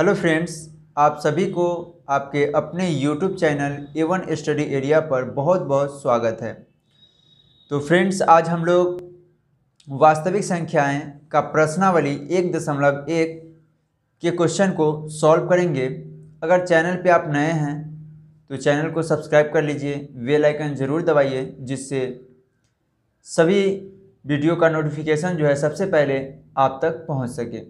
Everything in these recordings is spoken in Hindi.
हेलो फ्रेंड्स आप सभी को आपके अपने YouTube channel Avon study area पर बहुत बहुत स्वागत है तो फ्रेंड्स आज हम लोग वास्तविक संख्याएं का प्रश्नावली एक दशमलव एक के क्वेश्चन को सॉल्व करेंगे अगर चैनल पे आप नए हैं तो चैनल को सब्सक्राइब कर लीजिए बेल आइकन ज़रूर दबाइए जिससे सभी वीडियो का नोटिफिकेशन जो है सबसे पहले आप तक पहुंच सके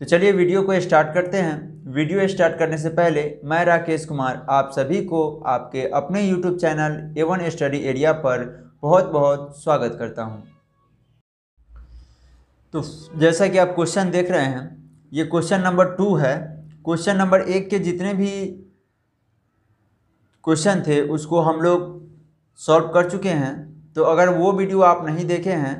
तो चलिए वीडियो को स्टार्ट करते हैं वीडियो स्टार्ट करने से पहले मैं राकेश कुमार आप सभी को आपके अपने YouTube channel Avon study area पर बहुत बहुत स्वागत करता हूँ तो जैसा कि आप क्वेश्चन देख रहे हैं ये क्वेश्चन नंबर टू है क्वेश्चन नंबर एक के जितने भी क्वेश्चन थे उसको हम लोग सॉल्व कर चुके हैं तो अगर वो वीडियो आप नहीं देखे हैं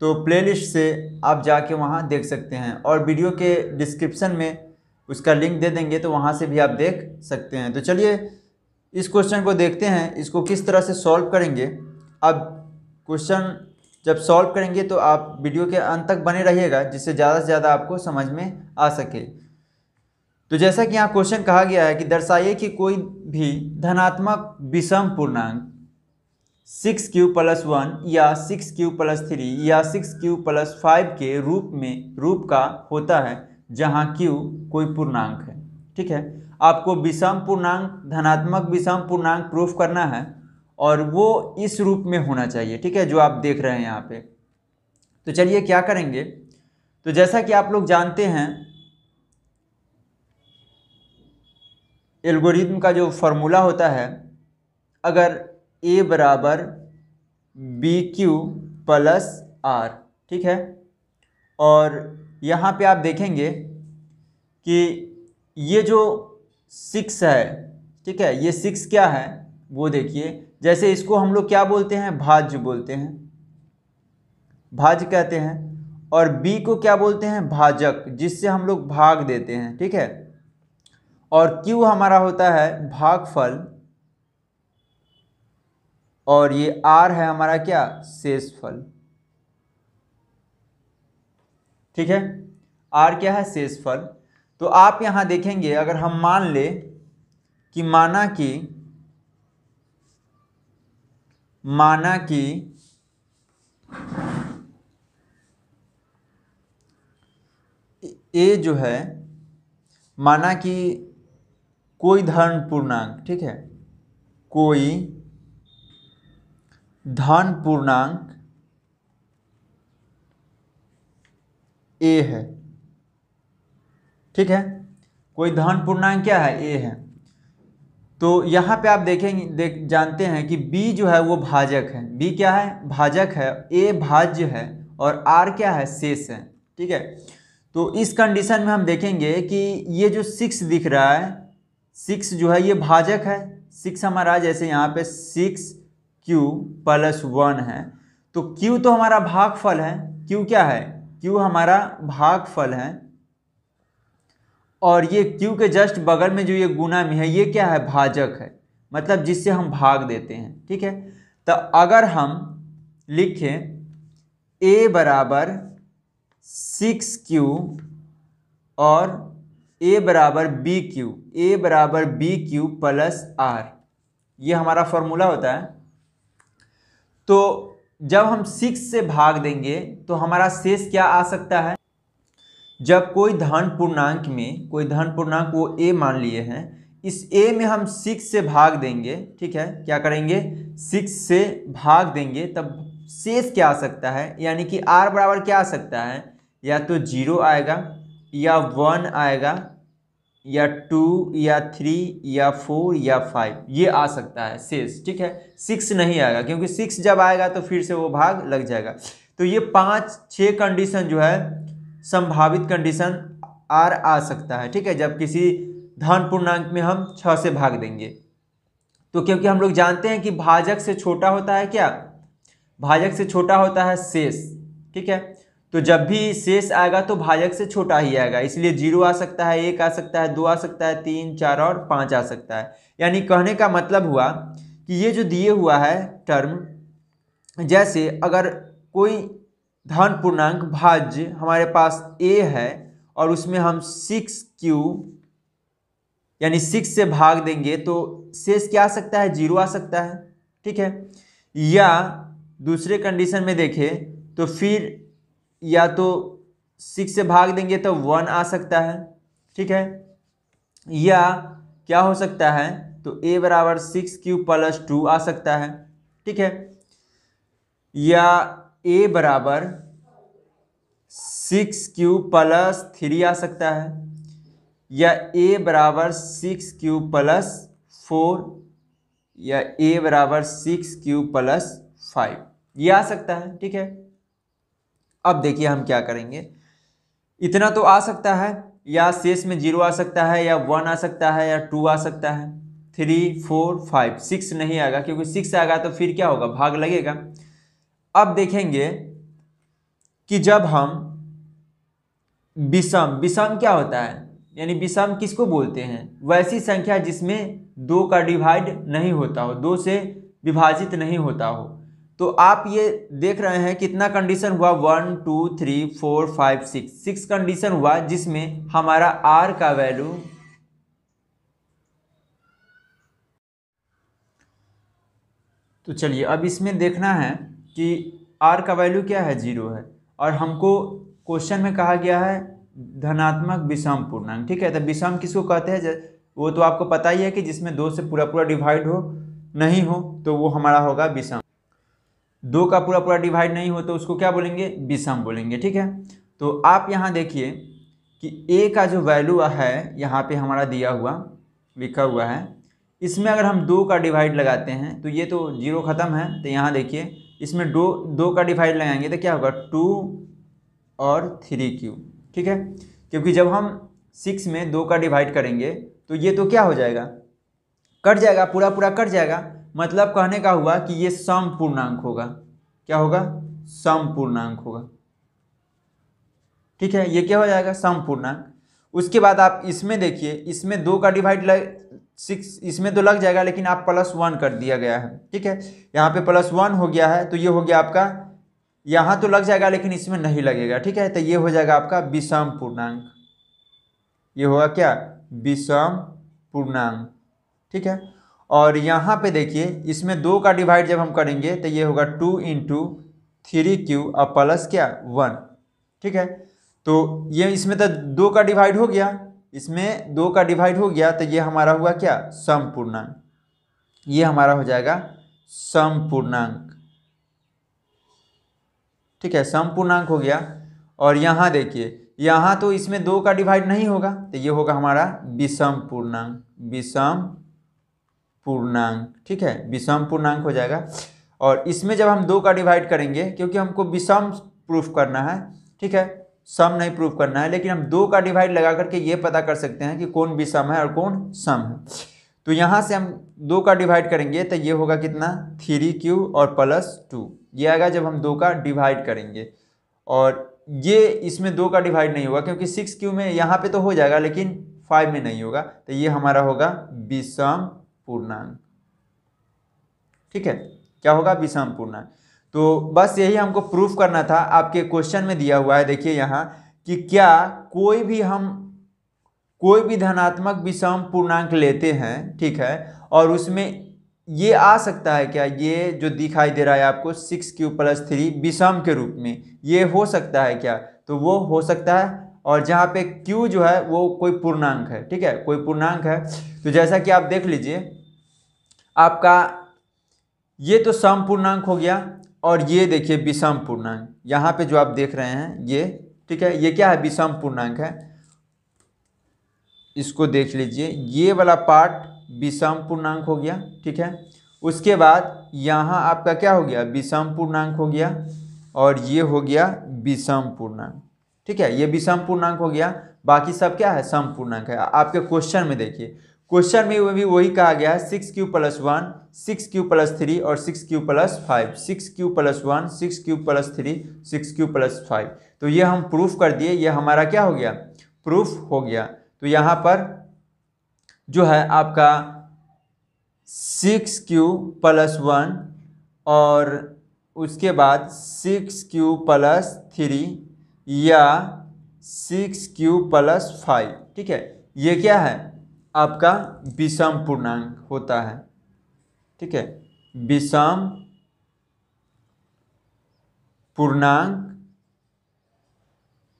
तो प्लेलिस्ट से आप जाके वहाँ देख सकते हैं और वीडियो के डिस्क्रिप्शन में उसका लिंक दे देंगे तो वहाँ से भी आप देख सकते हैं तो चलिए इस क्वेश्चन को देखते हैं इसको किस तरह से सॉल्व करेंगे अब क्वेश्चन जब सॉल्व करेंगे तो आप वीडियो के अंत तक बने रहिएगा जिससे ज़्यादा से ज़्यादा आपको समझ में आ सके तो जैसा कि यहाँ क्वेश्चन कहा गया है कि दर्शाइए कि कोई भी धनात्मक विषम पूर्णांक सिक्स क्यू प्लस वन या सिक्स क्यू प्लस थ्री या सिक्स क्यू प्लस फाइव के रूप में रूप का होता है जहाँ क्यू कोई पूर्णांक है ठीक है आपको विषम पूर्णांक धनात्मक विषम पूर्णांक प्रूफ करना है और वो इस रूप में होना चाहिए ठीक है जो आप देख रहे हैं यहाँ पे तो चलिए क्या करेंगे तो जैसा कि आप लोग जानते हैं एल्गोरिथम का जो फॉर्मूला होता है अगर ए बराबर बी क्यू प्लस आर ठीक है और यहाँ पे आप देखेंगे कि ये जो सिक्स है ठीक है ये सिक्स क्या है वो देखिए जैसे इसको हम लोग क्या बोलते हैं भाज्य बोलते हैं भाज्य कहते हैं और बी को क्या बोलते हैं भाजक जिससे हम लोग भाग देते हैं ठीक है और क्यू हमारा होता है भागफल और ये आर है हमारा क्या शेषफल ठीक है आर क्या है शेषफल तो आप यहां देखेंगे अगर हम मान ले कि माना कि माना कि ए जो है माना कि कोई धन पूर्णांक ठीक है कोई धन पूर्णांक ए है ठीक है कोई धन पूर्णांक क्या है ए है तो यहाँ पे आप देखेंगे देख जानते हैं कि बी जो है वो भाजक है बी क्या है भाजक है ए भाज्य है और आर क्या है शेष है ठीक है तो इस कंडीशन में हम देखेंगे कि ये जो सिक्स दिख रहा है सिक्स जो है ये भाजक है सिक्स हमारा जैसे यहाँ पे सिक्स क्यू प्लस वन है तो क्यू तो हमारा भागफल है क्यू क्या है क्यू हमारा भागफल है और ये क्यू के जस्ट बगल में जो ये गुना में है ये क्या है भाजक है मतलब जिससे हम भाग देते हैं ठीक है तो अगर हम लिखें ए बराबर सिक्स क्यू और ए बराबर बी क्यू ए बराबर बी क्यू प्लस आर ये हमारा फॉर्मूला होता है तो जब हम सिक्स से भाग देंगे तो हमारा शेष क्या आ सकता है जब कोई धन पूर्णांक में कोई धन पूर्णांक वो ए मान लिए हैं इस ए में हम सिक्स से भाग देंगे ठीक है क्या करेंगे सिक्स से भाग देंगे तब शेष क्या आ सकता है यानी कि आर बराबर क्या आ सकता है या तो जीरो आएगा या वन आएगा या टू या थ्री या फोर या फाइव ये आ सकता है शेष ठीक है सिक्स नहीं आएगा क्योंकि सिक्स जब आएगा तो फिर से वो भाग लग जाएगा तो ये पाँच छः कंडीशन जो है संभावित कंडीशन आर आ सकता है ठीक है जब किसी धन पूर्णांक में हम छः से भाग देंगे तो क्योंकि हम लोग जानते हैं कि भाजक से छोटा होता है क्या भाजक से छोटा होता है शेष ठीक है तो जब भी शेष आएगा तो भाजक से छोटा ही आएगा इसलिए जीरो आ सकता है एक आ सकता है दो आ सकता है तीन चार और पाँच आ सकता है यानी कहने का मतलब हुआ कि ये जो दिए हुआ है टर्म जैसे अगर कोई धन पूर्णांक भाज्य हमारे पास ए है और उसमें हम सिक्स क्यू यानी सिक्स से भाग देंगे तो शेष क्या आ सकता है जीरो आ सकता है ठीक है या दूसरे कंडीशन में देखें तो फिर या तो सिक्स से भाग देंगे तो वन आ सकता है ठीक है या क्या हो सकता है तो ए बराबर सिक्स क्यू प्लस टू आ सकता है ठीक है या ए बराबर सिक्स क्यू प्लस थ्री आ सकता है या ए बराबर सिक्स क्यू प्लस फोर या ए बराबर सिक्स क्यू प्लस फाइव ये आ सकता है ठीक है अब देखिए हम क्या करेंगे इतना तो आ सकता है या शेष में जीरो आ सकता है या वन आ सकता है या टू आ सकता है थ्री फोर फाइव सिक्स नहीं आएगा क्योंकि सिक्स आएगा तो फिर क्या होगा भाग लगेगा अब देखेंगे कि जब हम विषम विषम क्या होता है यानी विषम किसको बोलते हैं वैसी संख्या जिसमें दो का डिवाइड नहीं होता हो दो से विभाजित नहीं होता हो तो आप ये देख रहे हैं कितना कंडीशन हुआ one two three four five six six condition हुआ जिसमें हमारा आर का वैल्यू तो चलिए अब इसमें देखना है कि आर का वैल्यू क्या है जीरो है और हमको क्वेश्चन में कहा गया है धनात्मक विषम पूर्णांक ठीक है तो विषम किसको कहते हैं वो तो आपको पता ही है कि जिसमें दो से पूरा पूरा डिवाइड हो नहीं हो तो वो हमारा होगा विषम दो का पूरा पूरा डिवाइड नहीं हो तो उसको क्या बोलेंगे विषम बोलेंगे ठीक है तो आप यहाँ देखिए कि ए का जो वैल्यू है यहाँ पे हमारा दिया हुआ लिखा हुआ है इसमें अगर हम दो का डिवाइड लगाते हैं तो ये तो जीरो ख़त्म है तो यहाँ देखिए इसमें दो दो का डिवाइड लगाएंगे तो क्या होगा टू और थ्री क्यू ठीक है क्योंकि जब हम सिक्स में दो का डिवाइड करेंगे तो ये तो क्या हो जाएगा कट जाएगा पूरा पूरा कट जाएगा मतलब कहने का हुआ कि ये सम पूर्णांक होगा क्या होगा सम पूर्णांक होगा ठीक है ये क्या हो जाएगा सम पूर्णांक उसके बाद आप इसमें देखिए इसमें दो का डिवाइड लग सिक्स इसमें तो लग जाएगा लेकिन आप प्लस वन कर दिया गया है ठीक है यहाँ पे प्लस वन हो गया है तो ये हो गया आपका यहाँ तो लग जाएगा लेकिन इसमें नहीं लगेगा ठीक है तो ये हो जाएगा आपका विषम पूर्णांक ये होगा क्या विषम पूर्णांक ठीक है और यहाँ पे देखिए इसमें दो का डिवाइड जब हम करेंगे तो ये होगा टू इंटू थ्री क्यू और प्लस क्या वन ठीक है तो ये इसमें तो दो का डिवाइड हो गया इसमें दो का डिवाइड हो गया तो ये हमारा हुआ क्या सम पूर्णांक ये हमारा हो जाएगा सम पूर्णांक ठीक है सम पूर्णांक हो गया और यहाँ देखिए यहाँ तो इसमें दो का डिवाइड नहीं होगा तो ये होगा हमारा विषम पूर्णांक विषम पूर्णांक ठीक है विषम पूर्णांक हो जाएगा और इसमें जब हम दो का डिवाइड करेंगे क्योंकि हमको विषम प्रूफ करना है ठीक है सम नहीं प्रूफ करना है लेकिन हम दो का डिवाइड लगा करके ये पता कर सकते हैं कि कौन विषम है और कौन सम है तो यहाँ से हम दो का डिवाइड करेंगे तो ये होगा कितना थ्री क्यू और प्लस टू ये आएगा जब हम दो का डिवाइड करेंगे और ये इसमें दो का डिवाइड नहीं होगा क्योंकि सिक्स क्यू में यहाँ पे तो हो जाएगा लेकिन फाइव में नहीं होगा तो ये हमारा होगा विषम पूर्णांक ठीक है क्या होगा विषम पूर्णांक तो बस यही हमको प्रूफ करना था आपके क्वेश्चन में दिया हुआ है देखिए यहाँ कि क्या कोई भी हम कोई भी धनात्मक विषम पूर्णांक लेते हैं ठीक है और उसमें ये आ सकता है क्या ये जो दिखाई दे रहा है आपको सिक्स क्यू प्लस थ्री विषम के रूप में ये हो सकता है क्या तो वो हो सकता है और जहाँ पे क्यू जो है वो कोई पूर्णांक है ठीक है कोई पूर्णांक है तो जैसा कि आप देख लीजिए आपका ये तो सम पूर्णांक हो गया और ये देखिए विषम पूर्णांक यहाँ पे जो आप देख रहे हैं ये ठीक है ये क्या है विषम पूर्णांक है इसको देख लीजिए ये वाला पार्ट विषम पूर्णांक हो गया ठीक है उसके बाद यहाँ आपका क्या हो गया विषम पूर्णांक हो गया और ये हो गया विषम पूर्णांक ठीक है ये विषम पूर्णांक हो गया बाकी सब क्या है सम पूर्णांक है आपके क्वेश्चन में देखिए क्वेश्चन में भी वही कहा गया है six q plus one six q plus three और six q plus five six q plus one six q plus three six q plus five तो ये हम प्रूफ कर दिए ये हमारा क्या हो गया प्रूफ हो गया तो यहाँ पर जो है आपका सिक्स क्यू प्लस वन और उसके बाद सिक्स क्यू प्लस थ्री या सिक्स क्यू प्लस फाइव ठीक है ये क्या है आपका विषम पूर्णांक होता है ठीक है विषम पूर्णांक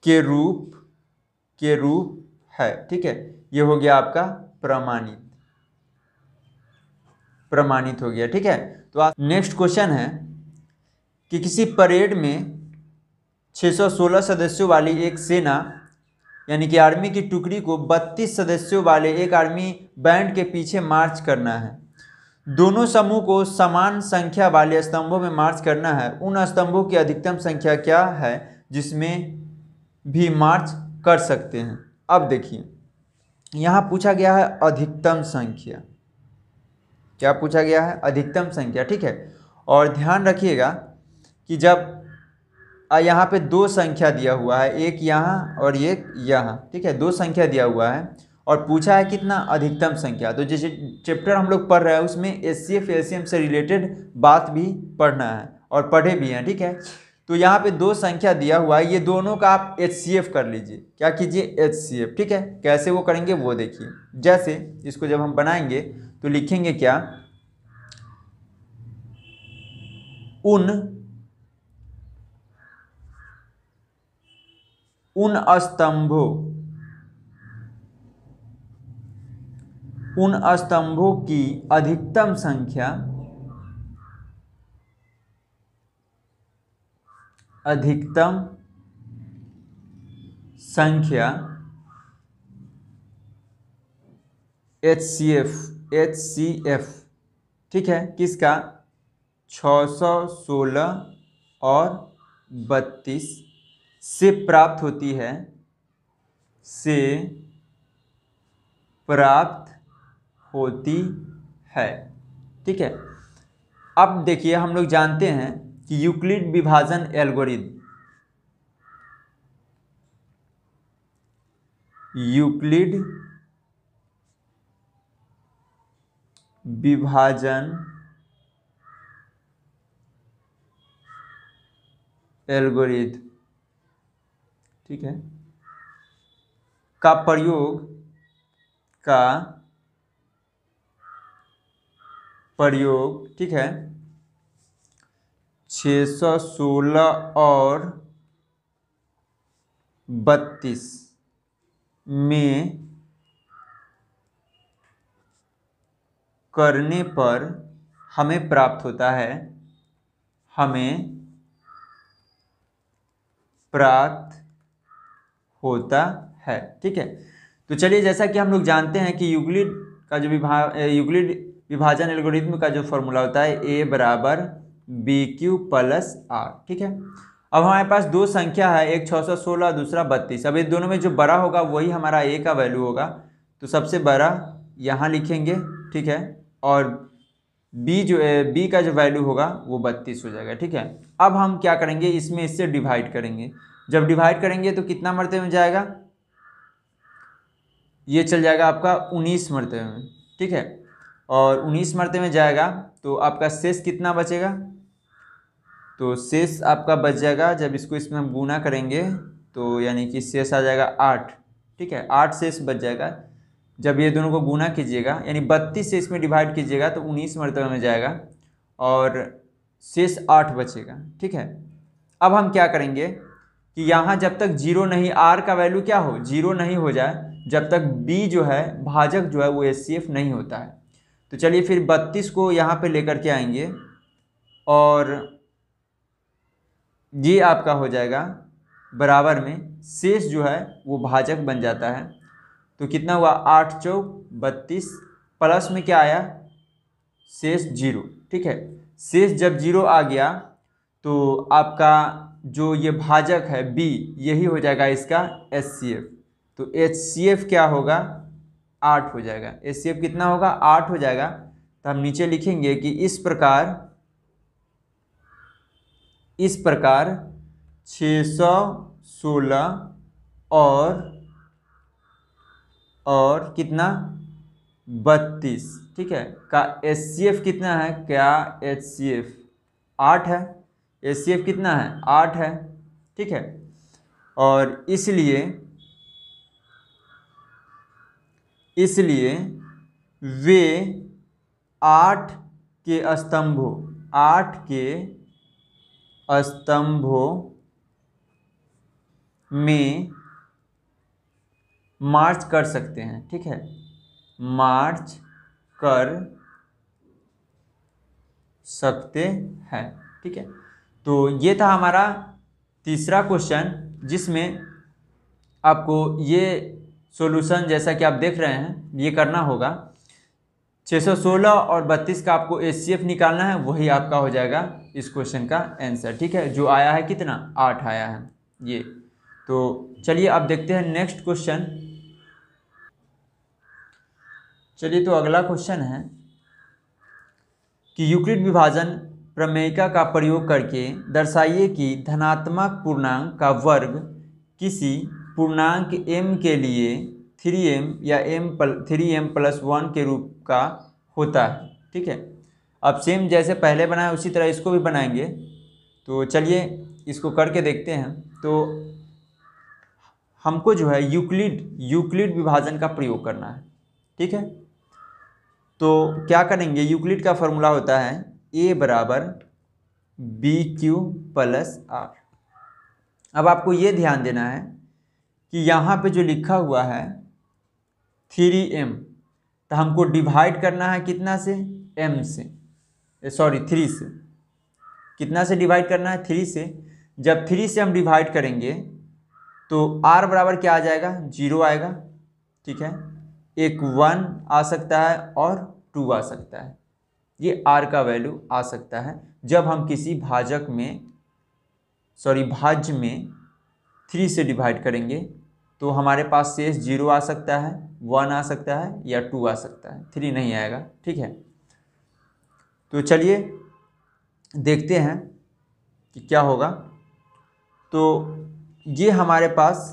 के रूप के रूप है ठीक है ये हो गया आपका प्रमाणित प्रमाणित हो गया ठीक है तो आप नेक्स्ट क्वेश्चन है कि किसी परेड में 616 सदस्यों वाली एक सेना यानी कि आर्मी की टुकड़ी को 32 सदस्यों वाले एक आर्मी बैंड के पीछे मार्च करना है दोनों समूह को समान संख्या वाले स्तंभों में मार्च करना है उन स्तंभों की अधिकतम संख्या क्या है जिसमें भी मार्च कर सकते हैं अब देखिए यहाँ पूछा गया है अधिकतम संख्या क्या पूछा गया है अधिकतम संख्या ठीक है और ध्यान रखिएगा कि जब यहाँ पे दो संख्या दिया हुआ है एक यहाँ और एक यहाँ ठीक है दो संख्या दिया हुआ है और पूछा है कितना अधिकतम संख्या तो जिस चैप्टर हम लोग पढ़ रहे हैं उसमें S C F L C M से रिलेटेड बात भी पढ़ना है और पढ़े भी हैं ठीक है तो यहाँ पे दो संख्या दिया हुआ है ये दोनों का आप एच सी एफ कर लीजिए क्या कीजिए एच सी एफ ठीक है कैसे वो करेंगे वो देखिए जैसे इसको जब हम बनाएंगे तो लिखेंगे क्या उन उन स्तंभों उन स्तंभों की अधिकतम संख्या अधिकतम संख्या H C F H C F ठीक है किसका सौ सोलह और बत्तीस से प्राप्त होती है से प्राप्त होती है ठीक है अब देखिए हम लोग जानते हैं कि यूक्लिड विभाजन एल्गोरिद यूक्लिड विभाजन एल्गोरिथम ठीक है का प्रयोग का प्रयोग ठीक है 616 सौ सोलह और बत्तीस में करने पर हमें प्राप्त होता है हमें प्राप्त होता है ठीक है तो चलिए जैसा कि हम लोग जानते हैं कि यूक्लिड का जो विभा युगलिड विभाजन एल्गोरिथम का जो फॉर्मूला होता है ए बराबर बी क्यू प्लस आर ठीक है अब हमारे पास दो संख्या है एक छः सौ सोलह दूसरा बत्तीस अब इन दोनों में जो बड़ा होगा वही हमारा ए का वैल्यू होगा तो सबसे बड़ा यहाँ लिखेंगे ठीक है और बी जो है बी का जो वैल्यू होगा वो बत्तीस हो जाएगा ठीक है अब हम क्या करेंगे इसमें इससे डिवाइड करेंगे जब डिवाइड करेंगे तो कितना मरतबे में जाएगा ये चल जाएगा आपका उन्नीस मरतबे में ठीक है और उन्नीस मरते में जाएगा तो आपका शेष कितना बचेगा तो शेष आपका बच जाएगा जब इसको इसमें हम गुना करेंगे तो यानी कि शेष आ जाएगा आठ ठीक है आठ शेष बच जाएगा जब ये दोनों को गुना कीजिएगा यानी बत्तीस से इसमें डिवाइड कीजिएगा तो उन्नीस मरतबे में जाएगा और शेष आठ बचेगा ठीक है अब हम क्या करेंगे कि यहाँ जब तक जीरो नहीं आर का वैल्यू क्या हो जीरो नहीं हो जाए जब तक बी जो है भाजक जो है वो एस नहीं होता है तो चलिए फिर बत्तीस को यहाँ पे लेकर के आएंगे और ये आपका हो जाएगा बराबर में शेष जो है वो भाजक बन जाता है तो कितना हुआ आठ चौक बत्तीस प्लस में क्या आया शेष जीरो ठीक है शेष जब जीरो आ गया तो आपका जो ये भाजक है बी यही हो जाएगा इसका एच तो एच क्या होगा आठ हो जाएगा एच कितना होगा आठ हो जाएगा तो हम नीचे लिखेंगे कि इस प्रकार इस प्रकार 616 और और कितना बत्तीस ठीक है का एच कितना है क्या एच आठ है एस कितना है आठ है ठीक है और इसलिए इसलिए वे आठ के स्तंभों आठ के स्तंभों में मार्च कर सकते हैं ठीक है मार्च कर सकते हैं ठीक है तो ये था हमारा तीसरा क्वेश्चन जिसमें आपको ये सॉल्यूशन जैसा कि आप देख रहे हैं ये करना होगा 616 और 32 का आपको एस निकालना है वही आपका हो जाएगा इस क्वेश्चन का आंसर ठीक है जो आया है कितना आठ आया है ये तो चलिए अब देखते हैं नेक्स्ट क्वेश्चन चलिए तो अगला क्वेश्चन है कि यूक्लिड विभाजन प्रमेयिका का प्रयोग करके दर्शाइए कि धनात्मक पूर्णांक का वर्ग किसी पूर्णांक m के लिए 3m या m प्ल थ्री एम प्लस वन के रूप का होता है ठीक है अब सेम जैसे पहले बनाया उसी तरह इसको भी बनाएंगे तो चलिए इसको करके देखते हैं तो हमको जो है यूक्लिड यूक्लिड विभाजन का प्रयोग करना है ठीक है तो क्या करेंगे यूक्लिड का फॉर्मूला होता है ए बराबर बी क्यू प्लस आर अब आपको ये ध्यान देना है कि यहाँ पे जो लिखा हुआ है थ्री एम तो हमको डिवाइड करना है कितना से एम से सॉरी थ्री से कितना से डिवाइड करना है थ्री से जब थ्री से हम डिवाइड करेंगे तो आर बराबर क्या आ जाएगा जीरो आएगा ठीक है एक वन आ सकता है और टू आ सकता है ये आर का वैल्यू आ सकता है जब हम किसी भाजक में सॉरी भाज्य में थ्री से डिवाइड करेंगे तो हमारे पास शेष जीरो आ सकता है वन आ सकता है या टू आ सकता है थ्री नहीं आएगा ठीक है तो चलिए देखते हैं कि क्या होगा तो ये हमारे पास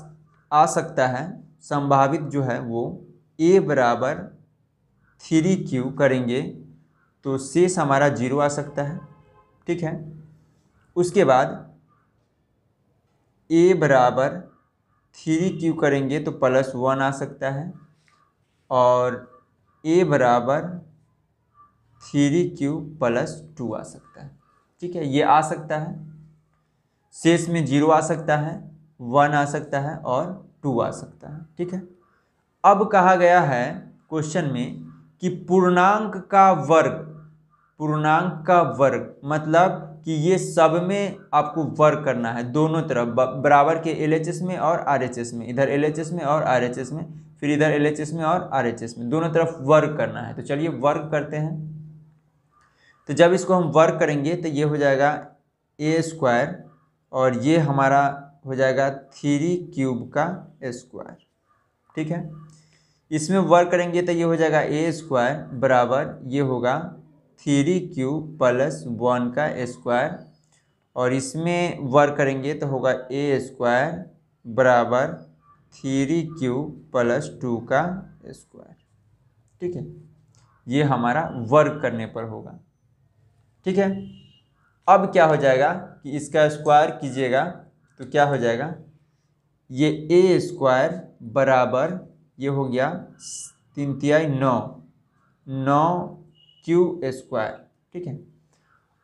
आ सकता है संभावित जो है वो ए बराबर थ्री क्यू करेंगे तो शेष हमारा जीरो आ सकता है ठीक है उसके बाद ए बराबर थ्री क्यू करेंगे तो प्लस वन आ सकता है और ए बराबर थ्री क्यू प्लस टू आ सकता है ठीक है ये आ सकता है शेष में जीरो आ सकता है वन आ सकता है और टू आ सकता है ठीक है अब कहा गया है क्वेश्चन में कि पूर्णांक का वर्ग पूर्णांक का वर्ग मतलब कि ये सब में आपको वर्क करना है दोनों तरफ बराबर के एल में और आर में इधर एल में और आर में फिर इधर एल में और आर में दोनों तरफ वर्क करना है तो चलिए वर्क करते हैं तो जब इसको हम वर्क करेंगे तो ये हो जाएगा ए स्क्वायर और ये हमारा हो जाएगा थ्री क्यूब का स्क्वायर ठीक है इसमें वर्क करेंगे तो ये हो जाएगा ए स्क्वायर बराबर ये होगा थ्री क्यू प्लस वन का स्क्वायर और इसमें वर्क करेंगे तो होगा ए स्क्वायर बराबर थ्री क्यू प्लस टू का स्क्वायर ठीक है ये हमारा वर्क करने पर होगा ठीक है अब क्या हो जाएगा कि इसका स्क्वायर कीजिएगा तो क्या हो जाएगा ये ए स्क्वायर बराबर ये हो गया तीन तिहाई नौ नौ क्यू स्क्वायर ठीक है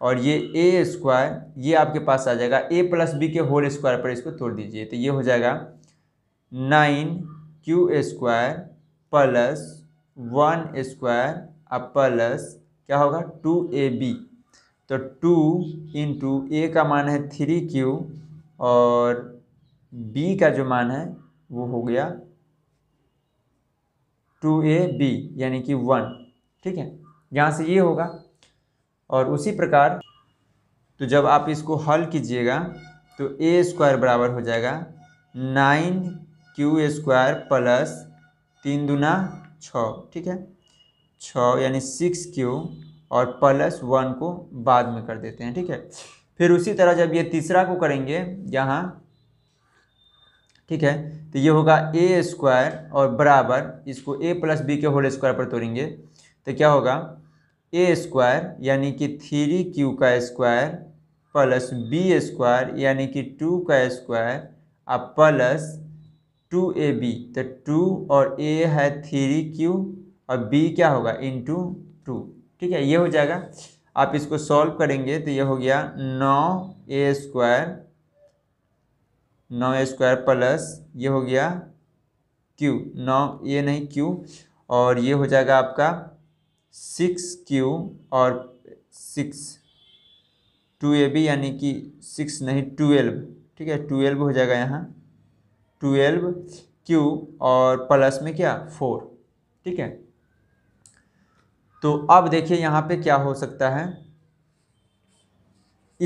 और ये ए स्क्वायर ये आपके पास आ जाएगा ए प्लस बी के होल स्क्वायर पर इसको तोड़ दीजिए तो ये हो जाएगा nine q square plus one square और प्लस क्या होगा टू ए बी तो टू इंटू ए का मान है थ्री क्यू और बी का जो मान है वो हो गया टू ए बी यानी कि वन ठीक है यहाँ से ये होगा और उसी प्रकार तो जब आप इसको हल कीजिएगा तो ए स्क्वायर बराबर हो जाएगा नाइन क्यू स्क्वायर प्लस तीन दुना छ ठीक है छ यानी सिक्स क्यू और प्लस वन को बाद में कर देते हैं ठीक है फिर उसी तरह जब ये तीसरा को करेंगे यहाँ ठीक है तो ये होगा ए स्क्वायर और बराबर इसको ए प्लस बी के होल स्क्वायर पर तोड़ेंगे तो क्या होगा ए स्क्वायर यानी कि थ्री क्यू का स्क्वायर प्लस बी स्क्वायर यानी कि टू का स्क्वायर तो और प्लस टू ए बी तो टू और ए है थ्री क्यू और बी क्या होगा इन टू ठीक है ये हो जाएगा आप इसको सॉल्व करेंगे तो ये हो गया नौ ए स्क्वायर नौ स्क्वायर प्लस ये हो गया क्यू नौ ये नहीं क्यू और ये हो जाएगा आपका सिक्स क्यू और सिक्स टू ए बी यानी कि सिक्स नहीं ट्वेल्व ठीक है ट्वेल्व हो जाएगा यहाँ ट्वेल्व क्यू और प्लस में क्या फोर ठीक है तो अब देखिए यहाँ पे क्या हो सकता है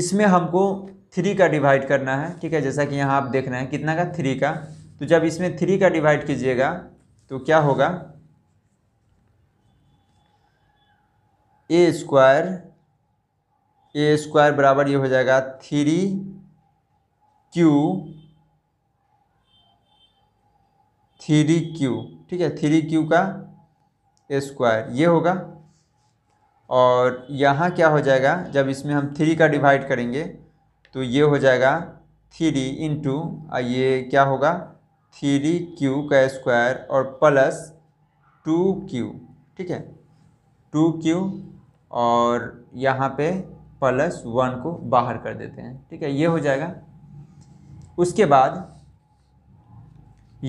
इसमें हमको थ्री का डिवाइड करना है ठीक है जैसा कि यहाँ आप देख रहे हैं कितना का थ्री का तो जब इसमें थ्री का डिवाइड कीजिएगा तो क्या होगा ए स्क्वायर ए स्क्वायर बराबर ये हो जाएगा थ्री क्यू थ्री क्यू ठीक है थ्री क्यू का स्क्वायर ये होगा और यहाँ क्या हो जाएगा जब इसमें हम थ्री का डिवाइड करेंगे तो ये हो जाएगा थ्री इंटू ये क्या होगा थ्री क्यू का स्क्वायर और प्लस टू क्यू ठीक है टू क्यू और यहाँ पे प्लस वन को बाहर कर देते हैं ठीक है ये हो जाएगा उसके बाद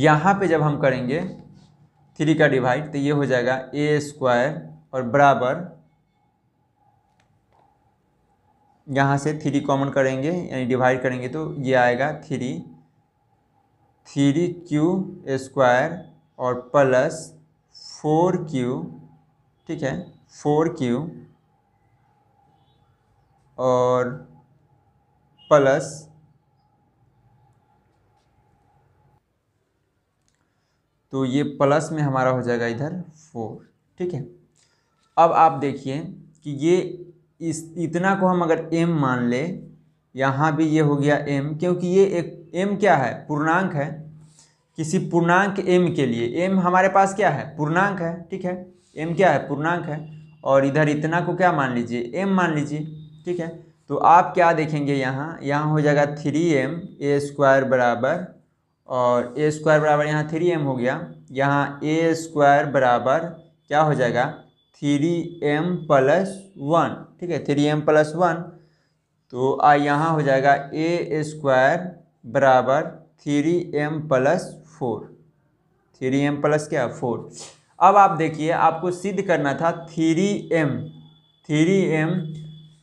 यहाँ पे जब हम करेंगे थ्री का डिवाइड तो ये हो जाएगा ए स्क्वायर और बराबर यहाँ से थ्री कॉमन करेंगे यानी डिवाइड करेंगे तो ये आएगा थ्री थ्री क्यू स्क्वायर और प्लस फोर क्यू ठीक है फोर क्यू और प्लस तो ये प्लस में हमारा हो जाएगा इधर फोर ठीक है अब आप देखिए कि ये इस इतना को हम अगर m मान ले यहाँ भी ये हो गया m क्योंकि ये एक m क्या है पूर्णांक है किसी पूर्णांक m के लिए m हमारे पास क्या है पूर्णांक है ठीक है m क्या है पूर्णांक है और इधर इतना को क्या मान लीजिए m मान लीजिए ठीक है तो आप क्या देखेंगे यहाँ यहाँ हो जाएगा थ्री एम ए स्क्वायर बराबर और ए स्क्वायर बराबर यहाँ थ्री एम हो गया यहाँ ए स्क्वायर बराबर क्या हो जाएगा थ्री एम प्लस वन ठीक है थ्री एम प्लस वन तो आ यहाँ हो जाएगा ए स्क्वायर बराबर three m plus four three m plus क्या फोर अब आप देखिए आपको सिद्ध करना था थ्री एम थ्री एम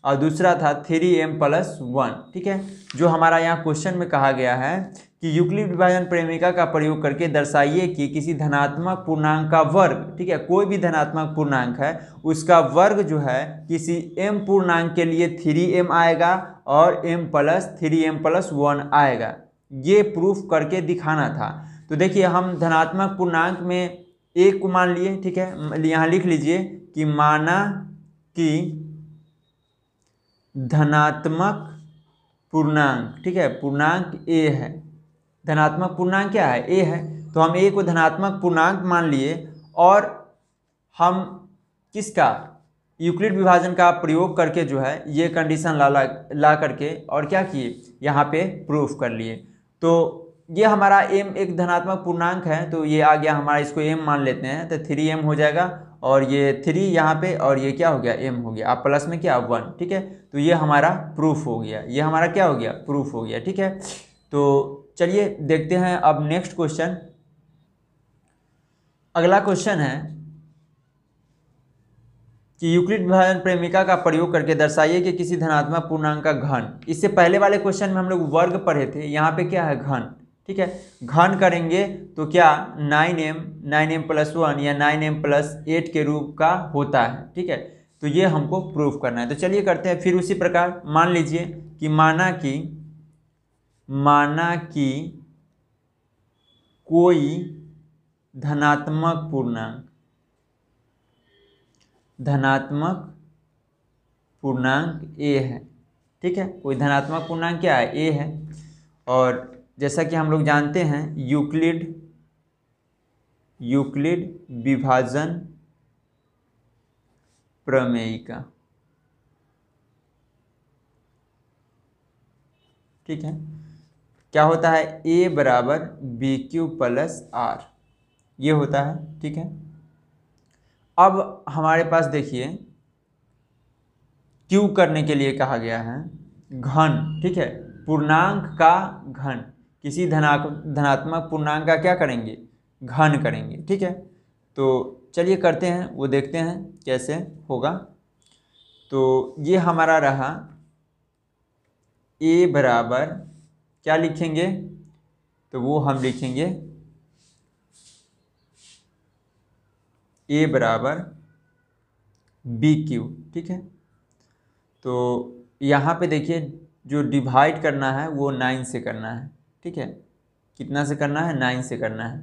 और दूसरा था थ्री एम प्लस वन ठीक है जो हमारा यहाँ क्वेश्चन में कहा गया है कि यूक्लिड विभाजन प्रेमिका का प्रयोग करके दर्शाइए कि किसी धनात्मक पूर्णांक का वर्ग ठीक है कोई भी धनात्मक पूर्णांक है उसका वर्ग जो है किसी m पूर्णांक के लिए थ्री एम आएगा और m plus three m plus one आएगा ये प्रूफ करके दिखाना था तो देखिए हम धनात्मक पूर्णांक में एक को मान लिए ठीक है यहाँ लिख लीजिए कि माना कि धनात्मक पूर्णांक ठीक है पूर्णांक ए है धनात्मक पूर्णांक क्या है ए है तो हम ए को धनात्मक पूर्णांक मान लिए और हम किसका यूक्लिड विभाजन का प्रयोग करके जो है ये कंडीशन ला ला ला करके और क्या किए यहाँ पे प्रूफ कर लिए तो ये हमारा एम एक धनात्मक पूर्णांक है तो ये आ गया हमारा इसको एम मान लेते हैं तो थ्री एम हो जाएगा और ये थ्री यहाँ पे और ये क्या हो गया एम हो गया आप प्लस में क्या वन ठीक है तो ये हमारा प्रूफ हो गया ये हमारा क्या हो गया प्रूफ हो गया ठीक है तो चलिए देखते हैं अब नेक्स्ट क्वेश्चन अगला क्वेश्चन है कि यूक्लिड भवन प्रेमिका का प्रयोग करके दर्शाइए कि किसी धनात्मक पूर्णांक का घन इससे पहले वाले क्वेश्चन में हम लोग वर्ग पढ़े थे यहाँ पे क्या है घन ठीक है घन करेंगे तो क्या nine M nine M plus one या नाइन एम प्लस एट के रूप का होता है ठीक है तो ये हमको प्रूफ करना है तो चलिए करते हैं फिर उसी प्रकार मान लीजिए कि माना कि माना कि कोई धनात्मक पूर्णांक धनात्मक पूर्णांक ए है ठीक है कोई धनात्मक पूर्णांक क्या है ए है और जैसा कि हम लोग जानते हैं यूक्लिड यूक्लिड विभाजन प्रमेय का ठीक है क्या होता है ए बराबर बी क्यू प्लस आर ये होता है ठीक है अब हमारे पास देखिए क्यू करने के लिए कहा गया है घन ठीक है पूर्णांक का घन किसी धनात्मक धनात्मक पूर्णांक का क्या करेंगे घन करेंगे ठीक है तो चलिए करते हैं वो देखते हैं कैसे होगा तो ये हमारा रहा ए बराबर क्या लिखेंगे तो वो हम लिखेंगे ए बराबर बी क्यू ठीक है तो यहाँ पे देखिए जो डिवाइड करना है वो नाइन से करना है ठीक है कितना से करना है नाइन से करना है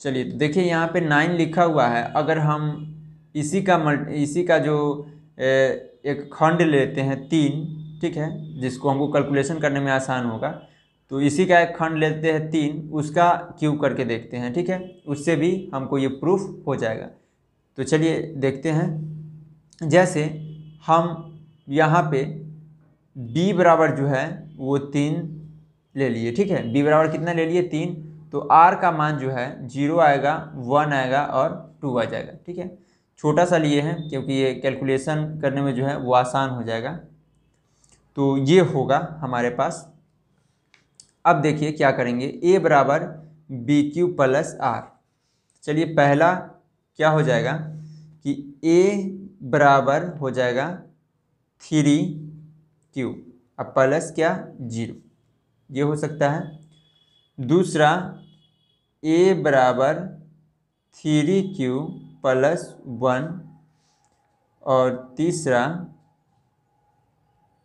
चलिए तो देखिए यहाँ पे नाइन लिखा हुआ है अगर हम इसी का मल्ट इसी का जो ए, एक खंड लेते हैं तीन ठीक है जिसको हमको कैलकुलेशन करने में आसान होगा तो इसी का एक खंड लेते हैं तीन उसका क्यूब करके देखते हैं ठीक है उससे भी हमको ये प्रूफ हो जाएगा तो चलिए देखते हैं जैसे हम यहाँ पे b बराबर जो है वो तीन ले लिए ठीक है b बराबर कितना ले लिए तीन तो r का मान जो है जीरो आएगा वन आएगा और टू आ जाएगा ठीक है छोटा सा लिए हैं क्योंकि ये कैलकुलेशन करने में जो है वो आसान हो जाएगा तो ये होगा हमारे पास अब देखिए क्या करेंगे ए बराबर बी क्यू प्लस आर चलिए पहला क्या हो जाएगा कि ए बराबर हो जाएगा थ्री क्यू अब प्लस क्या जीरो ये हो सकता है दूसरा ए बराबर थ्री क्यू प्लस वन और तीसरा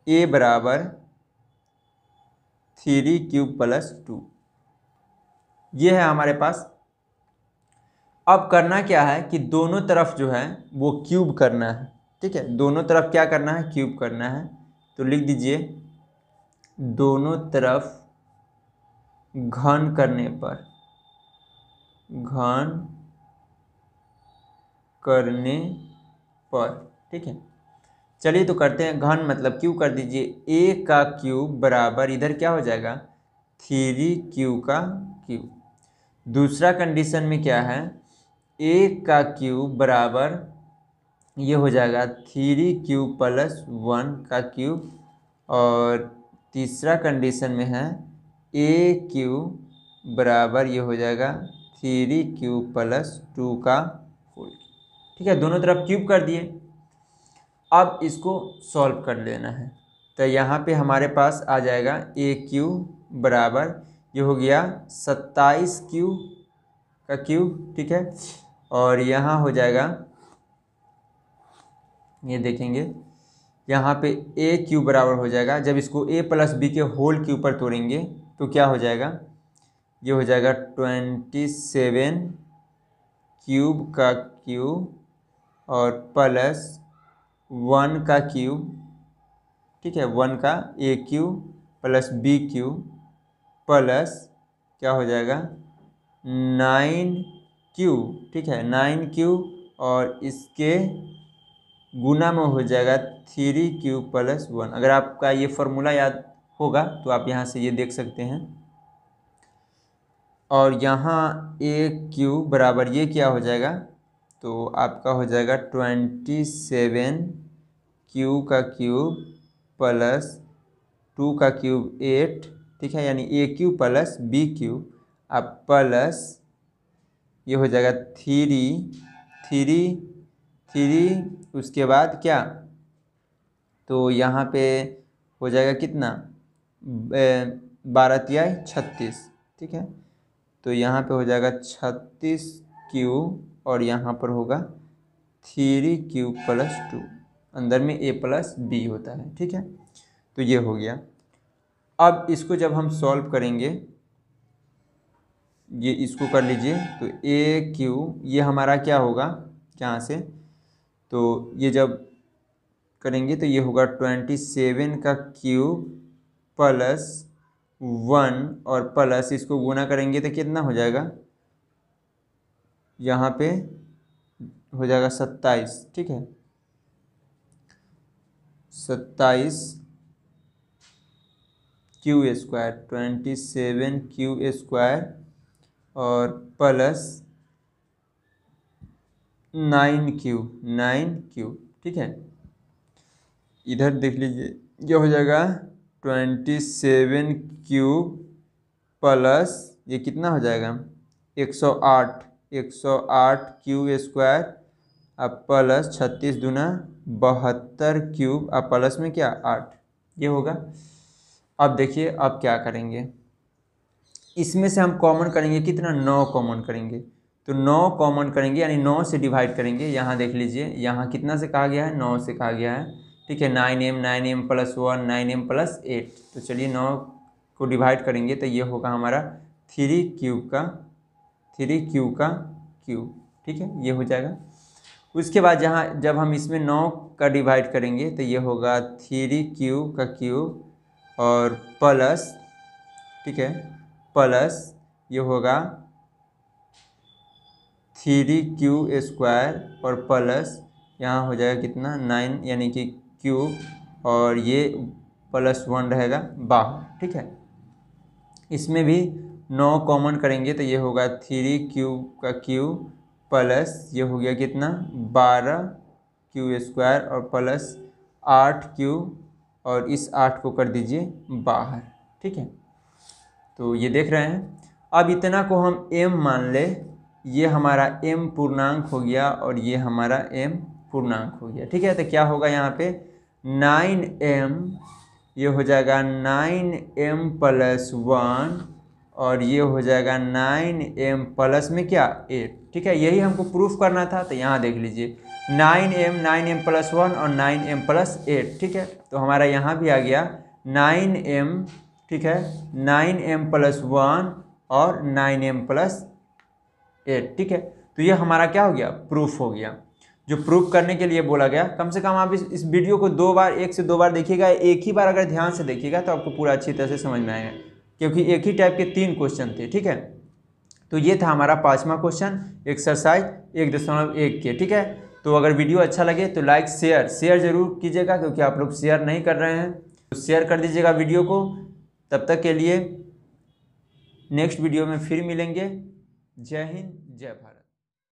ए बराबर थ्री क्यूब प्लस टू ये है हमारे पास अब करना क्या है कि दोनों तरफ जो है वो क्यूब करना है ठीक है दोनों तरफ क्या करना है क्यूब करना है तो लिख दीजिए दोनों तरफ घन करने पर घन करने पर ठीक है चलिए तो करते हैं घन मतलब क्यू कर दीजिए ए का क्यूब बराबर इधर क्या हो जाएगा थ्री क्यू का क्यूब दूसरा कंडीशन में क्या है ए का क्यूब बराबर ये हो जाएगा थ्री क्यू प्लस वन का क्यूब और तीसरा कंडीशन में है ए क्यू बराबर ये हो जाएगा थ्री क्यू प्लस टू का फुल ठीक है दोनों तरफ क्यूब कर दिए अब इसको सॉल्व कर लेना है तो यहाँ पे हमारे पास आ जाएगा ए क्यू बराबर ये हो गया सत्ताईस क्यू का क्यू ठीक है और यहाँ हो जाएगा ये देखेंगे यहाँ पे ए क्यू बराबर हो जाएगा जब इसको ए प्लस बी के होल के ऊपर तोड़ेंगे तो क्या हो जाएगा ये हो जाएगा ट्वेंटी सेवन क्यूब का क्यू और प्लस वन का क्यू ठीक है वन का A cube plus B cube plus क्या हो जाएगा नाइन क्यू ठीक है नाइन क्यू और इसके गुना में हो जाएगा थ्री क्यू प्लस वन अगर आपका ये फॉर्मूला याद होगा तो आप यहाँ से ये देख सकते हैं और यहाँ ए क्यू बराबर ये क्या हो जाएगा तो आपका हो जाएगा ट्वेंटी सेवन क्यू का क्यूब प्लस टू का क्यूब एट ठीक है यानी A cube plus B cube अब प्लस ये हो जाएगा थ्री थ्री थ्री उसके बाद क्या तो यहाँ पे हो जाएगा कितना बारह तिहाई छत्तीस ठीक है तो यहाँ पे हो जाएगा छत्तीस क्यू और यहाँ पर होगा थ्री क्यू प्लस टू अंदर में ए प्लस बी होता है ठीक है तो ये हो गया अब इसको जब हम सॉल्व करेंगे ये इसको कर लीजिए तो ए क्यू ये हमारा क्या होगा यहाँ से तो ये जब करेंगे तो ये होगा ट्वेंटी सेवन का क्यू प्लस वन और प्लस इसको गुना करेंगे तो कितना हो जाएगा यहाँ पे हो जाएगा सत्ताईस ठीक है सत्ताईस cube square twenty seven cube square और plus nine cube nine cube ठीक है इधर देख लीजिए ये हो जाएगा ट्वेंटी सेवन क्यू प्लस ये कितना हो जाएगा एक सौ आठ एक सौ आठ क्यूब स्क्वायर और प्लस छत्तीस दुना बहत्तर क्यूब और प्लस में क्या आठ ये होगा अब देखिए अब क्या करेंगे इसमें से हम कॉमन करेंगे कितना नौ कॉमन करेंगे तो नौ कॉमन करेंगे यानी नौ से डिवाइड करेंगे यहाँ देख लीजिए यहाँ कितना से कहा गया है नौ से कहा गया है ठीक है nine M nine M plus one nine M plus eight तो चलिए नौ को डिवाइड करेंगे तो ये होगा हमारा थ्री क्यूब का थ्री क्यू का क्यू ठीक है ये हो जाएगा उसके बाद जहाँ जब हम इसमें नौ का डिवाइड करेंगे तो ये होगा थ्री क्यू का क्यू और प्लस ठीक है प्लस ये होगा थ्री क्यू स्क्वायर और प्लस यहाँ हो जाएगा कितना नाइन यानी कि क्यू और ये प्लस वन रहेगा बाहर ठीक है इसमें भी नौ कॉमन करेंगे तो ये होगा थ्री क्यूब का क्यू प्लस ये हो गया कितना बारह क्यू स्क्वायर और प्लस आठ क्यू और इस आठ को कर दीजिए बाहर ठीक है तो ये देख रहे हैं अब इतना को हम एम मान ले ये हमारा एम पूर्णांक हो गया और ये हमारा एम पूर्णांक हो गया ठीक है तो क्या होगा यहाँ पे नाइन एम ये हो जाएगा नाइन एम प्लस वन और ये हो जाएगा नाइन एम प्लस में क्या एट ठीक है यही हमको प्रूफ करना था तो यहाँ देख लीजिए nine M nine M plus one और नाइन एम प्लस एट ठीक है तो हमारा यहाँ भी आ गया नाइन एम ठीक है नाइन एम प्लस वन और नाइन एम प्लस एट ठीक है तो ये हमारा क्या हो गया प्रूफ हो गया जो प्रूफ करने के लिए बोला गया कम से कम आप इस इस वीडियो को दो बार एक से दो बार देखिएगा एक ही बार अगर ध्यान से देखिएगा तो आपको पूरा अच्छी तरह से समझ में आएगा क्योंकि एक ही टाइप के तीन क्वेश्चन थे ठीक है तो ये था हमारा पाँचवा क्वेश्चन एक्सरसाइज एक दशमलव एक के ठीक है तो अगर वीडियो अच्छा लगे तो लाइक शेयर शेयर जरूर कीजिएगा क्योंकि आप लोग शेयर नहीं कर रहे हैं तो शेयर कर दीजिएगा वीडियो को तब तक के लिए नेक्स्ट वीडियो में फिर मिलेंगे जय हिंद जय भारत